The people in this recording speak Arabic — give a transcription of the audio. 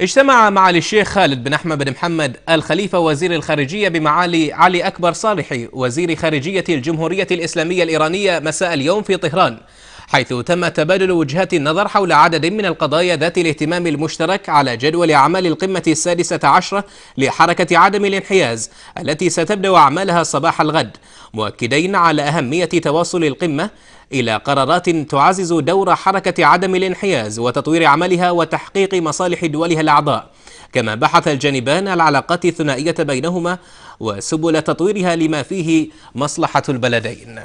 اجتمع معالي الشيخ خالد بن أحمد بن محمد الخليفة وزير الخارجية بمعالي علي أكبر صالحي وزير خارجية الجمهورية الإسلامية الإيرانية مساء اليوم في طهران حيث تم تبادل وجهات النظر حول عدد من القضايا ذات الاهتمام المشترك على جدول أعمال القمة السادسة عشرة لحركة عدم الانحياز التي ستبدأ أعمالها صباح الغد مؤكدين على أهمية تواصل القمة إلى قرارات تعزز دور حركة عدم الانحياز وتطوير عملها وتحقيق مصالح دولها الأعضاء كما بحث الجانبان العلاقات الثنائية بينهما وسبل تطويرها لما فيه مصلحة البلدين